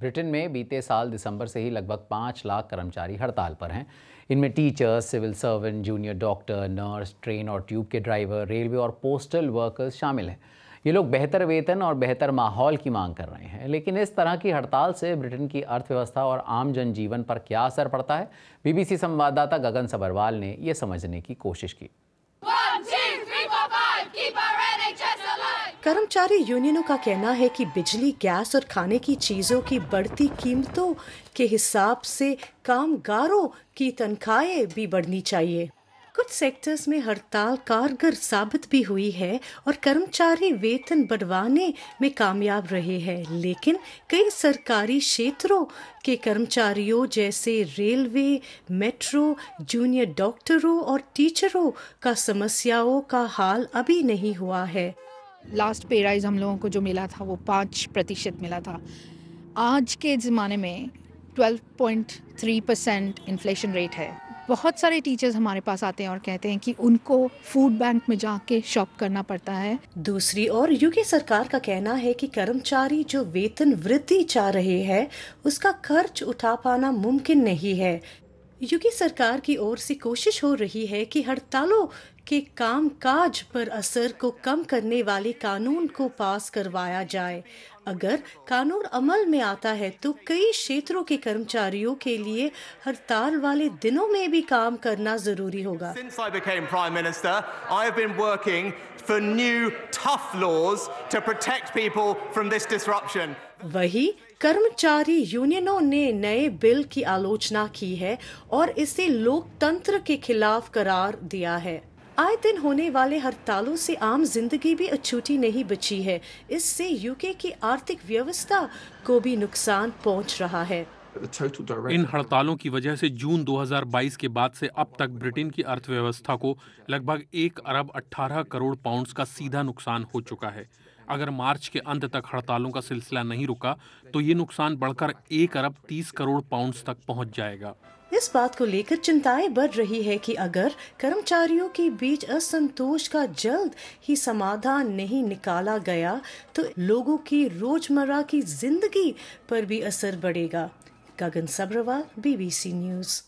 Britain में बीते साल दिसंबर से ही लगभग पाँच लाख कर्मचारी हड़ताल पर हैं इनमें teachers civil servant junior doctor nurse train और ट्यूब के ड्राइवर रेलवे और पोस्टल वर्कर्स शामिल हैं ये लोग बेहतर वेतन और बेहतर माहौल की मांग कर रहे हैं लेकिन इस तरह की हड़ताल से ब्रिटेन की अर्थव्यवस्था और आम जनजीवन पर क्या असर पड़ता है बीबीसी संवाददाता गगन सबरवाल ने ये समझने की कोशिश की कर्मचारी यूनियनों का कहना है कि बिजली गैस और खाने की चीज़ों की बढ़ती कीमतों के हिसाब से कामगारों की तनख्वाहें भी बढ़नी चाहिए कुछ सेक्टर्स में हड़ताल कारगर साबित भी हुई है और कर्मचारी वेतन बढ़वाने में कामयाब रहे हैं लेकिन कई सरकारी क्षेत्रों के कर्मचारियों जैसे रेलवे मेट्रो जूनियर डॉक्टरों और टीचरों का समस्याओं का हाल अभी नहीं हुआ है लास्ट पे राइज हम लोगों को जो मिला था वो पाँच प्रतिशत मिला था आज के ज़माने में 12.3 परसेंट इन्फ्लेशन रेट है बहुत सारे टीचर्स हमारे पास आते हैं और कहते हैं कि उनको फूड बैंक में जाके शॉप करना पड़ता है दूसरी ओर यूके सरकार का कहना है कि कर्मचारी जो वेतन वृद्धि चाह रहे हैं उसका खर्च उठा पाना मुमकिन नहीं है यूके सरकार की ओर से कोशिश हो रही है कि हड़तालों के काज पर असर को कम करने वाले कानून को पास करवाया जाए अगर कानून अमल में आता है तो कई क्षेत्रों के कर्मचारियों के लिए हड़ताल वाले दिनों में भी काम करना जरूरी होगा Since I became Prime Minister, I have been working for new tough laws to protect people from this disruption. वही कर्मचारी यूनियनों ने नए बिल की आलोचना की है और इसे लोकतंत्र के खिलाफ करार दिया है आए दिन होने वाले हड़तालों से आम जिंदगी भी अछूती नहीं बची है इससे यूके की आर्थिक व्यवस्था को भी नुकसान पहुंच रहा है इन हड़तालों की वजह से जून 2022 के बाद से अब तक ब्रिटेन की अर्थव्यवस्था को लगभग एक अरब 18 करोड़ पाउंड्स का सीधा नुकसान हो चुका है अगर मार्च के अंत तक हड़तालों का सिलसिला नहीं रुका तो ये नुकसान बढ़कर एक अरब तीस करोड़ पाउंड तक पहुँच जाएगा इस बात को लेकर चिंताएं बढ़ रही है कि अगर कर्मचारियों के बीच असंतोष का जल्द ही समाधान नहीं निकाला गया तो लोगों की रोजमर्रा की जिंदगी पर भी असर बढ़ेगा गगन सब्रवाल बीबीसी न्यूज़